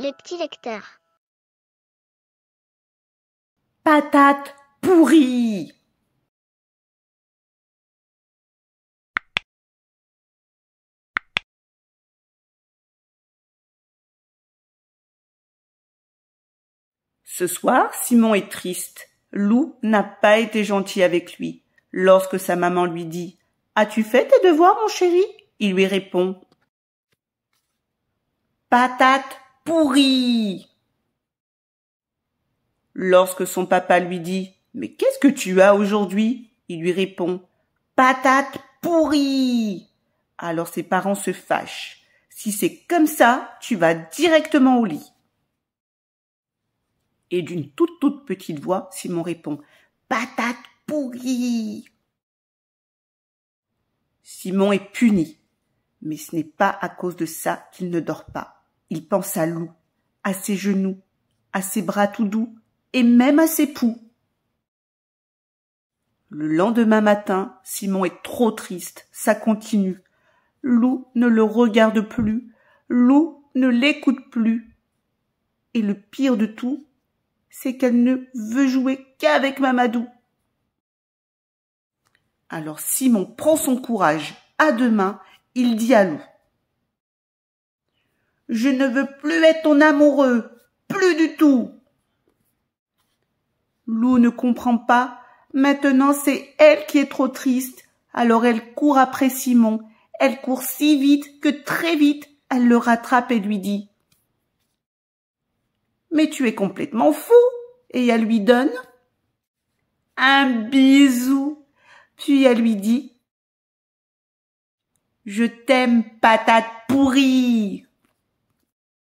Les petits lecteurs. Patate pourrie Ce soir, Simon est triste. Lou n'a pas été gentil avec lui. Lorsque sa maman lui dit As-tu fait tes devoirs, mon chéri il lui répond Patate pourri. Lorsque son papa lui dit Mais qu'est-ce que tu as aujourd'hui il lui répond Patate pourri. Alors ses parents se fâchent. Si c'est comme ça, tu vas directement au lit. Et d'une toute toute petite voix, Simon répond Patate pourri. Simon est puni, mais ce n'est pas à cause de ça qu'il ne dort pas. Il pense à Lou, à ses genoux, à ses bras tout doux et même à ses poux. Le lendemain matin, Simon est trop triste, ça continue. Lou ne le regarde plus, Lou ne l'écoute plus. Et le pire de tout, c'est qu'elle ne veut jouer qu'avec Mamadou. Alors Simon prend son courage à deux mains, il dit à Lou. Je ne veux plus être ton amoureux. Plus du tout. Lou ne comprend pas. Maintenant c'est elle qui est trop triste. Alors elle court après Simon. Elle court si vite que très vite elle le rattrape et lui dit. Mais tu es complètement fou. Et elle lui donne un bisou. Puis elle lui dit Je t'aime, patate pourrie.